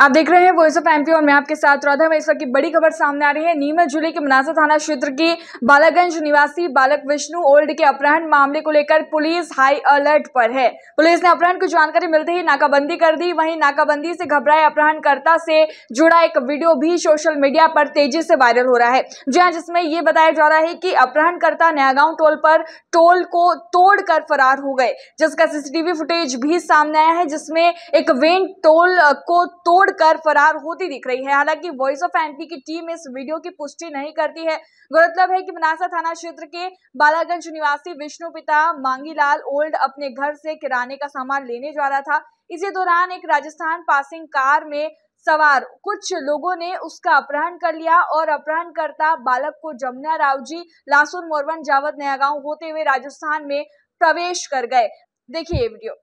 आप देख रहे हैं वॉइस ऑफ एमपी और मैं आपके साथ राधा में इस वक्त की बड़ी खबर सामने आ रही है नीमच जिले के मनासा थाना क्षेत्र की बालागंज निवासी बालक विष्णु ओल्ड के अपहरण मामले को लेकर पुलिस हाई अलर्ट पर है पुलिस ने अपहरण की जानकारी मिलते ही नाकाबंदी कर दी वहीं नाकाबंदी से घबराए अपहरणकर्ता से जुड़ा एक वीडियो भी सोशल मीडिया पर तेजी से वायरल हो रहा है हाँ जिसमें ये बताया जा रहा है कि अपहरणकर्ता नयागांव टोल पर टोल को तोड़कर फरार हो गए जिसका सीसीटीवी फुटेज भी सामने आया है जिसमें एक वेन टोल को तोड़ छोड़कर फरार होती दिख रही है हालांकि वॉइस ऑफ एमपी की टीम इस वीडियो की पुष्टि नहीं करती है गौरतलब है कि मनासा थाना क्षेत्र के बालागंज निवासी विष्णु पिता मांगीलाल ओल्ड अपने घर से किराने का सामान लेने जा रहा था इसी दौरान एक राजस्थान पासिंग कार में सवार कुछ लोगों ने उसका अपहरण कर लिया और अपहरणकर्ता बालक को जमुना राव जी लासुन मोरवन जावत नया होते हुए राजस्थान में प्रवेश कर गए देखिए वीडियो